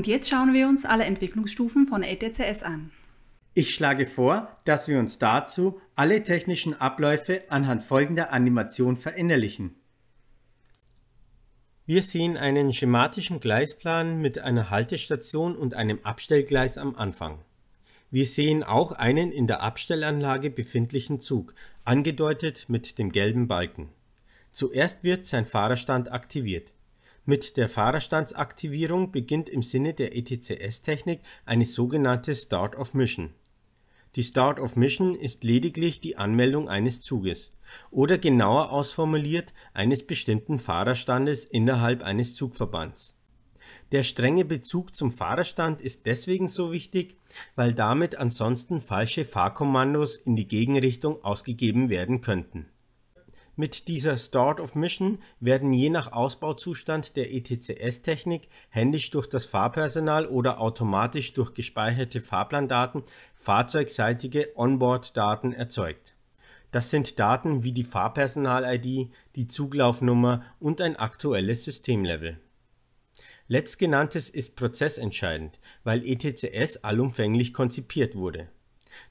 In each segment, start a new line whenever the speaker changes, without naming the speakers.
Und jetzt schauen wir uns alle Entwicklungsstufen von ETCS an. Ich schlage vor, dass wir uns dazu alle technischen Abläufe anhand folgender Animation verinnerlichen. Wir sehen einen schematischen Gleisplan mit einer Haltestation und einem Abstellgleis am Anfang. Wir sehen auch einen in der Abstellanlage befindlichen Zug, angedeutet mit dem gelben Balken. Zuerst wird sein Fahrerstand aktiviert. Mit der Fahrerstandsaktivierung beginnt im Sinne der ETCS-Technik eine sogenannte Start of Mission. Die Start of Mission ist lediglich die Anmeldung eines Zuges oder genauer ausformuliert eines bestimmten Fahrerstandes innerhalb eines Zugverbands. Der strenge Bezug zum Fahrerstand ist deswegen so wichtig, weil damit ansonsten falsche Fahrkommandos in die Gegenrichtung ausgegeben werden könnten mit dieser Start of Mission werden je nach Ausbauzustand der ETCS-Technik händisch durch das Fahrpersonal oder automatisch durch gespeicherte Fahrplandaten fahrzeugseitige Onboard-Daten erzeugt. Das sind Daten wie die Fahrpersonal-ID, die Zuglaufnummer und ein aktuelles Systemlevel. Letztgenanntes ist prozessentscheidend, weil ETCS allumfänglich konzipiert wurde.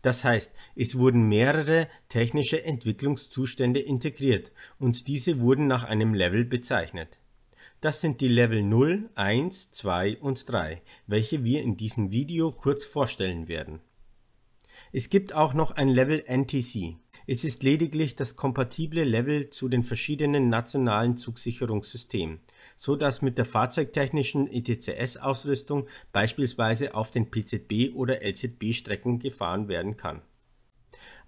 Das heißt, es wurden mehrere technische Entwicklungszustände integriert und diese wurden nach einem Level bezeichnet. Das sind die Level 0, 1, 2 und 3, welche wir in diesem Video kurz vorstellen werden. Es gibt auch noch ein Level NTC, es ist lediglich das kompatible Level zu den verschiedenen nationalen Zugsicherungssystemen, so dass mit der fahrzeugtechnischen ETCS-Ausrüstung beispielsweise auf den PZB- oder LZB-Strecken gefahren werden kann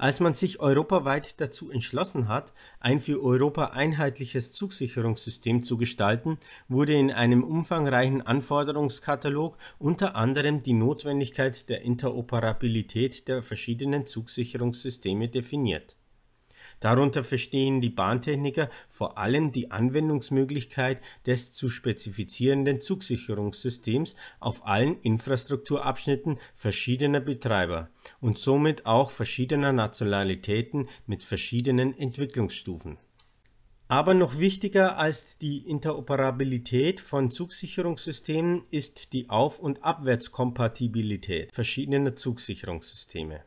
als man sich europaweit dazu entschlossen hat, ein für Europa einheitliches Zugsicherungssystem zu gestalten, wurde in einem umfangreichen Anforderungskatalog unter anderem die Notwendigkeit der Interoperabilität der verschiedenen Zugsicherungssysteme definiert Darunter verstehen die Bahntechniker vor allem die Anwendungsmöglichkeit des zu spezifizierenden Zugsicherungssystems auf allen Infrastrukturabschnitten verschiedener Betreiber und somit auch verschiedener Nationalitäten mit verschiedenen Entwicklungsstufen. Aber noch wichtiger als die Interoperabilität von Zugsicherungssystemen ist die Auf- und Abwärtskompatibilität verschiedener Zugsicherungssysteme.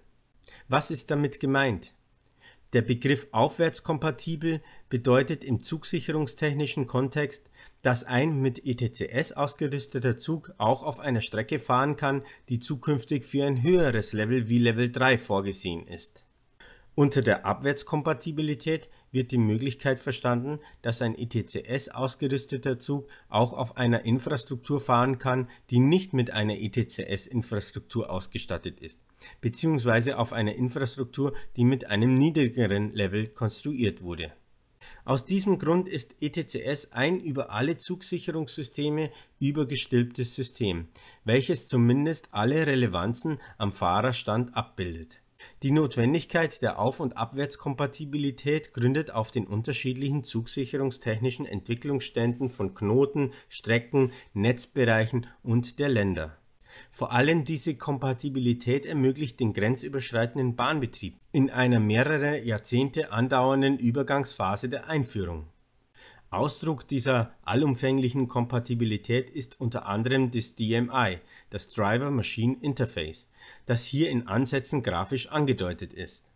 Was ist damit gemeint? Der Begriff aufwärtskompatibel bedeutet im zugsicherungstechnischen Kontext, dass ein mit ETCS ausgerüsteter Zug auch auf einer Strecke fahren kann, die zukünftig für ein höheres Level wie Level 3 vorgesehen ist. Unter der Abwärtskompatibilität wird die Möglichkeit verstanden, dass ein ETCS ausgerüsteter Zug auch auf einer Infrastruktur fahren kann, die nicht mit einer ETCS-Infrastruktur ausgestattet ist, beziehungsweise auf einer Infrastruktur, die mit einem niedrigeren Level konstruiert wurde. Aus diesem Grund ist ETCS ein über alle Zugsicherungssysteme übergestülptes System, welches zumindest alle Relevanzen am Fahrerstand abbildet. Die Notwendigkeit der Auf- und Abwärtskompatibilität gründet auf den unterschiedlichen zugsicherungstechnischen Entwicklungsständen von Knoten, Strecken, Netzbereichen und der Länder. Vor allem diese Kompatibilität ermöglicht den grenzüberschreitenden Bahnbetrieb in einer mehrere Jahrzehnte andauernden Übergangsphase der Einführung Ausdruck dieser allumfänglichen Kompatibilität ist unter anderem das DMI, das Driver Machine Interface, das hier in Ansätzen grafisch angedeutet ist.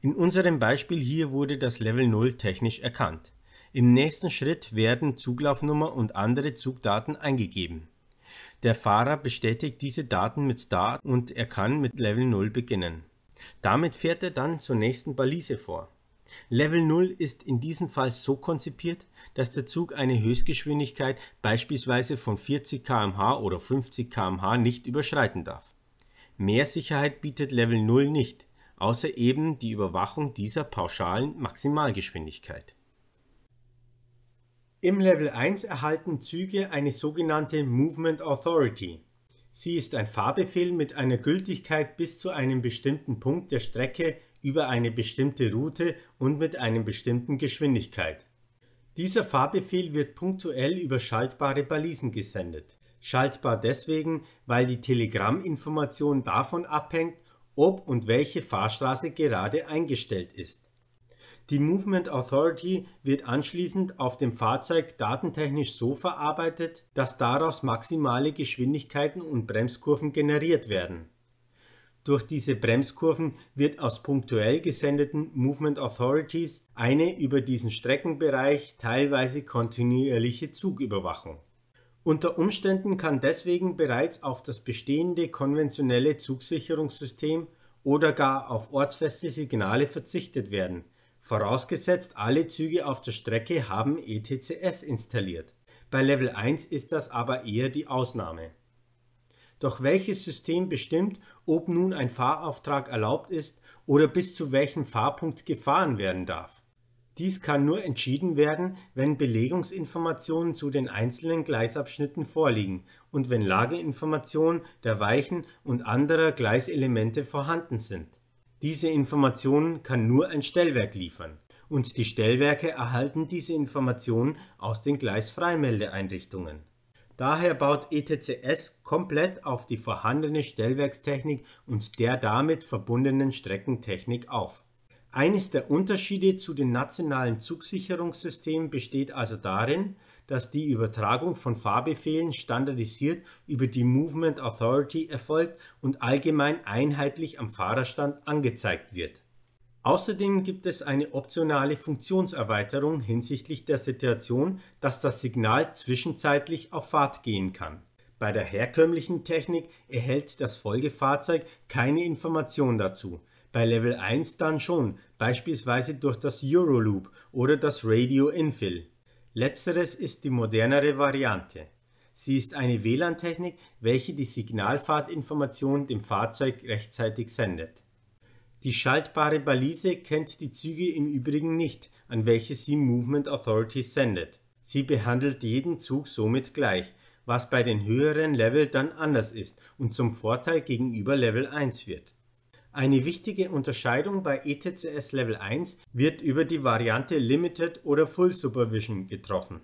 In unserem Beispiel hier wurde das Level 0 technisch erkannt. Im nächsten Schritt werden Zuglaufnummer und andere Zugdaten eingegeben. Der Fahrer bestätigt diese Daten mit Start und er kann mit Level 0 beginnen. Damit fährt er dann zur nächsten Balise vor. Level 0 ist in diesem Fall so konzipiert, dass der Zug eine Höchstgeschwindigkeit beispielsweise von 40 km/h oder 50 km/h nicht überschreiten darf. Mehr Sicherheit bietet Level 0 nicht, außer eben die Überwachung dieser pauschalen Maximalgeschwindigkeit. Im Level 1 erhalten Züge eine sogenannte Movement Authority. Sie ist ein Fahrbefehl mit einer Gültigkeit bis zu einem bestimmten Punkt der Strecke über eine bestimmte Route und mit einer bestimmten Geschwindigkeit. Dieser Fahrbefehl wird punktuell über schaltbare Balisen gesendet. Schaltbar deswegen, weil die Telegramminformation davon abhängt, ob und welche Fahrstraße gerade eingestellt ist. Die Movement Authority wird anschließend auf dem Fahrzeug datentechnisch so verarbeitet, dass daraus maximale Geschwindigkeiten und Bremskurven generiert werden. Durch diese Bremskurven wird aus punktuell gesendeten Movement Authorities eine über diesen Streckenbereich teilweise kontinuierliche Zugüberwachung. Unter Umständen kann deswegen bereits auf das bestehende konventionelle Zugsicherungssystem oder gar auf ortsfeste Signale verzichtet werden, vorausgesetzt alle Züge auf der Strecke haben ETCS installiert. Bei Level 1 ist das aber eher die Ausnahme. Doch welches System bestimmt, ob nun ein Fahrauftrag erlaubt ist oder bis zu welchem Fahrpunkt gefahren werden darf? Dies kann nur entschieden werden, wenn Belegungsinformationen zu den einzelnen Gleisabschnitten vorliegen und wenn Lageinformationen der Weichen und anderer Gleiselemente vorhanden sind. Diese Informationen kann nur ein Stellwerk liefern und die Stellwerke erhalten diese Informationen aus den Gleisfreimeldeeinrichtungen. Daher baut ETCS komplett auf die vorhandene Stellwerkstechnik und der damit verbundenen Streckentechnik auf. Eines der Unterschiede zu den nationalen Zugsicherungssystemen besteht also darin, dass die Übertragung von Fahrbefehlen standardisiert über die Movement Authority erfolgt und allgemein einheitlich am Fahrerstand angezeigt wird. Außerdem gibt es eine optionale Funktionserweiterung hinsichtlich der Situation, dass das Signal zwischenzeitlich auf Fahrt gehen kann. Bei der herkömmlichen Technik erhält das Folgefahrzeug keine Information dazu, bei Level 1 dann schon, beispielsweise durch das Euroloop oder das Radio Infill. Letzteres ist die modernere Variante. Sie ist eine WLAN-Technik, welche die Signalfahrtinformation dem Fahrzeug rechtzeitig sendet. Die schaltbare Balise kennt die Züge im Übrigen nicht, an welche sie Movement Authority sendet. Sie behandelt jeden Zug somit gleich, was bei den höheren Level dann anders ist und zum Vorteil gegenüber Level 1 wird. Eine wichtige Unterscheidung bei ETCS Level 1 wird über die Variante Limited oder Full Supervision getroffen.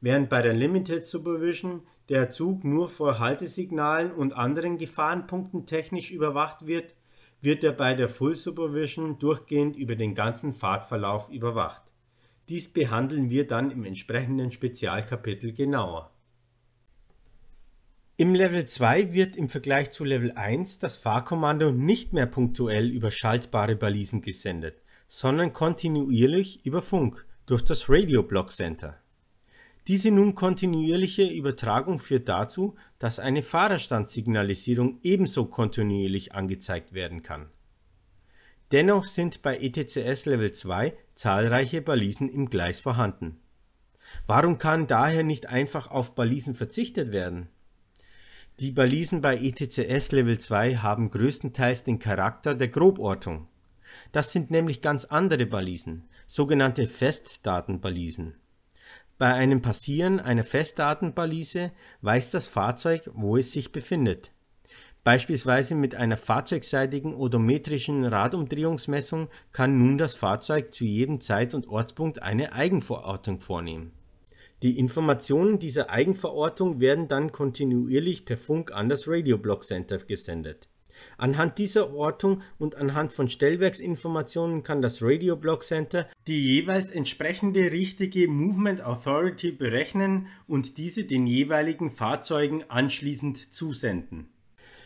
Während bei der Limited Supervision der Zug nur vor Haltesignalen und anderen Gefahrenpunkten technisch überwacht wird, wird er bei der Full Supervision durchgehend über den ganzen Fahrtverlauf überwacht. Dies behandeln wir dann im entsprechenden Spezialkapitel genauer. Im Level 2 wird im Vergleich zu Level 1 das Fahrkommando nicht mehr punktuell über schaltbare Balisen gesendet, sondern kontinuierlich über Funk durch das Radio Block Center. Diese nun kontinuierliche Übertragung führt dazu, dass eine Fahrerstandsignalisierung ebenso kontinuierlich angezeigt werden kann. Dennoch sind bei ETCS Level 2 zahlreiche Balisen im Gleis vorhanden. Warum kann daher nicht einfach auf Balisen verzichtet werden? Die Balisen bei ETCS Level 2 haben größtenteils den Charakter der Grobortung. Das sind nämlich ganz andere Balisen, sogenannte Festdatenbalisen. Bei einem Passieren einer Festdatenbalise weiß das Fahrzeug, wo es sich befindet. Beispielsweise mit einer fahrzeugseitigen odometrischen Radumdrehungsmessung kann nun das Fahrzeug zu jedem Zeit- und Ortspunkt eine Eigenverortung vornehmen. Die Informationen dieser Eigenverortung werden dann kontinuierlich per Funk an das Radio Block Center gesendet. Anhand dieser Ortung und anhand von Stellwerksinformationen kann das Radio Block Center die jeweils entsprechende richtige Movement Authority berechnen und diese den jeweiligen Fahrzeugen anschließend zusenden.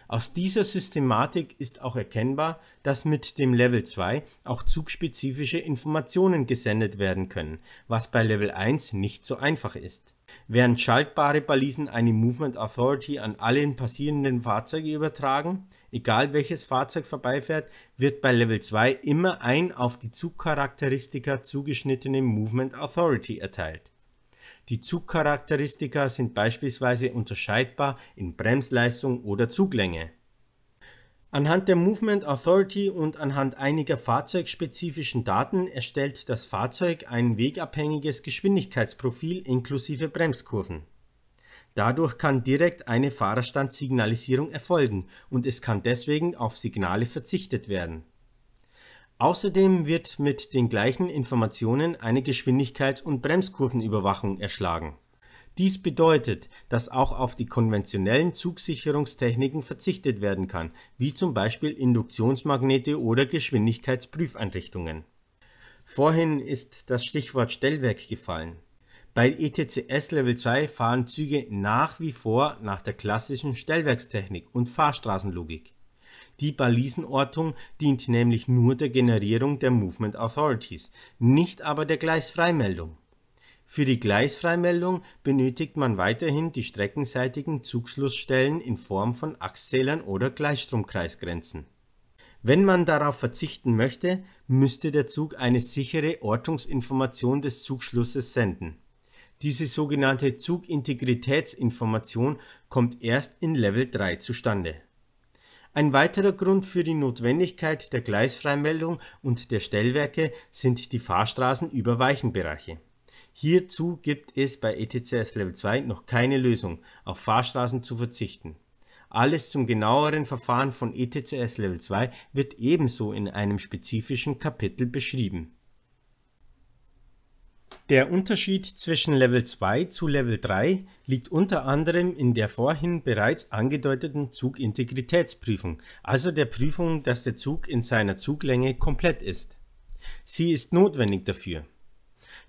Aus dieser Systematik ist auch erkennbar, dass mit dem Level 2 auch zugspezifische Informationen gesendet werden können, was bei Level 1 nicht so einfach ist. Während schaltbare Balisen eine Movement Authority an alle passierenden Fahrzeuge übertragen, egal welches Fahrzeug vorbeifährt, wird bei Level 2 immer ein auf die Zugcharakteristika zugeschnittene Movement Authority erteilt. Die Zugcharakteristika sind beispielsweise unterscheidbar in Bremsleistung oder Zuglänge Anhand der Movement Authority und anhand einiger fahrzeugspezifischen Daten erstellt das Fahrzeug ein wegabhängiges Geschwindigkeitsprofil inklusive Bremskurven. Dadurch kann direkt eine Fahrerstandssignalisierung erfolgen und es kann deswegen auf Signale verzichtet werden. Außerdem wird mit den gleichen Informationen eine Geschwindigkeits- und Bremskurvenüberwachung erschlagen dies bedeutet, dass auch auf die konventionellen Zugsicherungstechniken verzichtet werden kann, wie zum Beispiel Induktionsmagnete oder Geschwindigkeitsprüfeinrichtungen. Vorhin ist das Stichwort Stellwerk gefallen. Bei ETCS Level 2 fahren Züge nach wie vor nach der klassischen Stellwerkstechnik und Fahrstraßenlogik. Die Balisenortung dient nämlich nur der Generierung der Movement Authorities, nicht aber der Gleisfreimeldung. Für die Gleisfreimeldung benötigt man weiterhin die streckenseitigen Zugschlussstellen in Form von Achszählern oder Gleichstromkreisgrenzen. Wenn man darauf verzichten möchte, müsste der Zug eine sichere Ortungsinformation des Zugschlusses senden. Diese sogenannte Zugintegritätsinformation kommt erst in Level 3 zustande. Ein weiterer Grund für die Notwendigkeit der Gleisfreimeldung und der Stellwerke sind die Fahrstraßen über Weichenbereiche Hierzu gibt es bei ETCS Level 2 noch keine Lösung, auf Fahrstraßen zu verzichten. Alles zum genaueren Verfahren von ETCS Level 2 wird ebenso in einem spezifischen Kapitel beschrieben. Der Unterschied zwischen Level 2 zu Level 3 liegt unter anderem in der vorhin bereits angedeuteten Zugintegritätsprüfung, also der Prüfung, dass der Zug in seiner Zuglänge komplett ist. Sie ist notwendig dafür.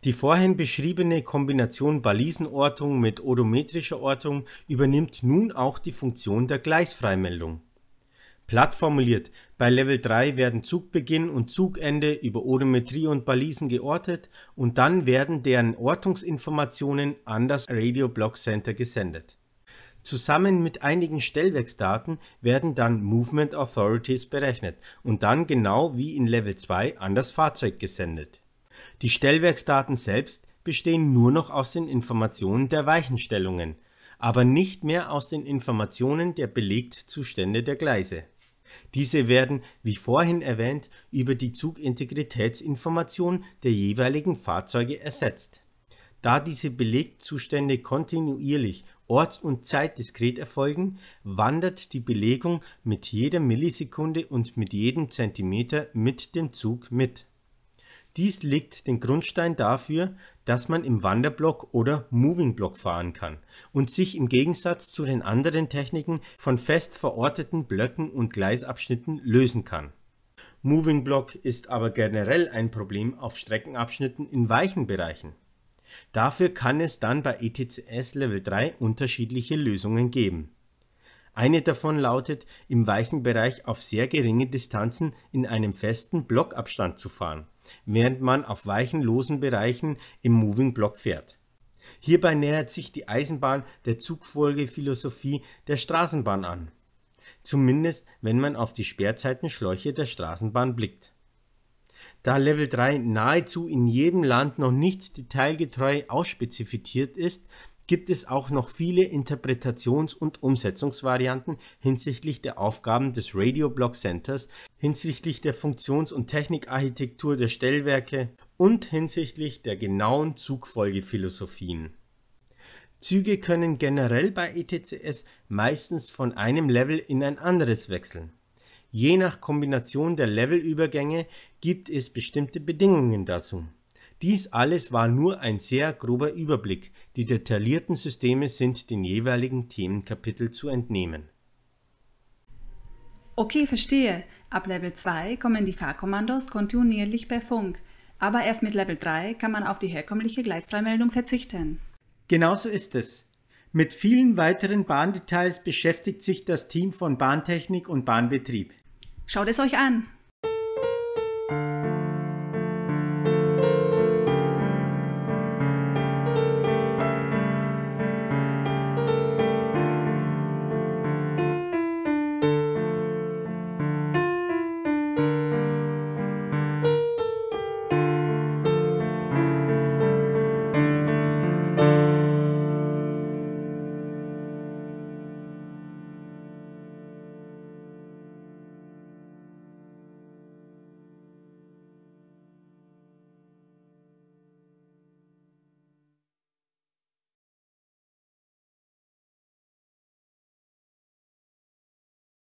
Die vorhin beschriebene Kombination Balisenortung mit odometrischer Ortung übernimmt nun auch die Funktion der Gleisfreimeldung. Platt formuliert, bei Level 3 werden Zugbeginn und Zugende über Odometrie und Balisen geortet und dann werden deren Ortungsinformationen an das Radio Block Center gesendet. Zusammen mit einigen Stellwerksdaten werden dann Movement Authorities berechnet und dann genau wie in Level 2 an das Fahrzeug gesendet. Die Stellwerksdaten selbst bestehen nur noch aus den Informationen der Weichenstellungen, aber nicht mehr aus den Informationen der Belegzustände der Gleise. Diese werden, wie vorhin erwähnt, über die Zugintegritätsinformation der jeweiligen Fahrzeuge ersetzt. Da diese Belegzustände kontinuierlich orts- und zeitdiskret erfolgen, wandert die Belegung mit jeder Millisekunde und mit jedem Zentimeter mit dem Zug mit. Dies legt den Grundstein dafür, dass man im Wanderblock oder Moving Block fahren kann und sich im Gegensatz zu den anderen Techniken von fest verorteten Blöcken und Gleisabschnitten lösen kann. Moving Block ist aber generell ein Problem auf Streckenabschnitten in weichen Bereichen. Dafür kann es dann bei ETCS Level 3 unterschiedliche Lösungen geben. Eine davon lautet, im weichen Bereich auf sehr geringe Distanzen in einem festen Blockabstand zu fahren während man auf weichen, losen Bereichen im Moving Block fährt. Hierbei nähert sich die Eisenbahn der Zugfolgephilosophie der Straßenbahn an. Zumindest wenn man auf die Sperrzeitenschläuche der Straßenbahn blickt. Da Level 3 nahezu in jedem Land noch nicht detailgetreu ausspezifiziert ist, gibt es auch noch viele Interpretations- und Umsetzungsvarianten hinsichtlich der Aufgaben des Radio Block Centers, hinsichtlich der Funktions- und Technikarchitektur der Stellwerke und hinsichtlich der genauen Zugfolgephilosophien. Züge können generell bei ETCS meistens von einem Level in ein anderes wechseln. Je nach Kombination der Levelübergänge gibt es bestimmte Bedingungen dazu. Dies alles war nur ein sehr grober Überblick, die detaillierten Systeme sind den jeweiligen Themenkapitel zu entnehmen. Okay, verstehe. Ab Level 2 kommen die Fahrkommandos kontinuierlich per Funk, aber erst mit Level 3 kann man auf die herkömmliche Gleisdreimeldung verzichten. Genauso ist es. Mit vielen weiteren Bahndetails beschäftigt sich das Team von Bahntechnik und Bahnbetrieb. Schaut es euch an!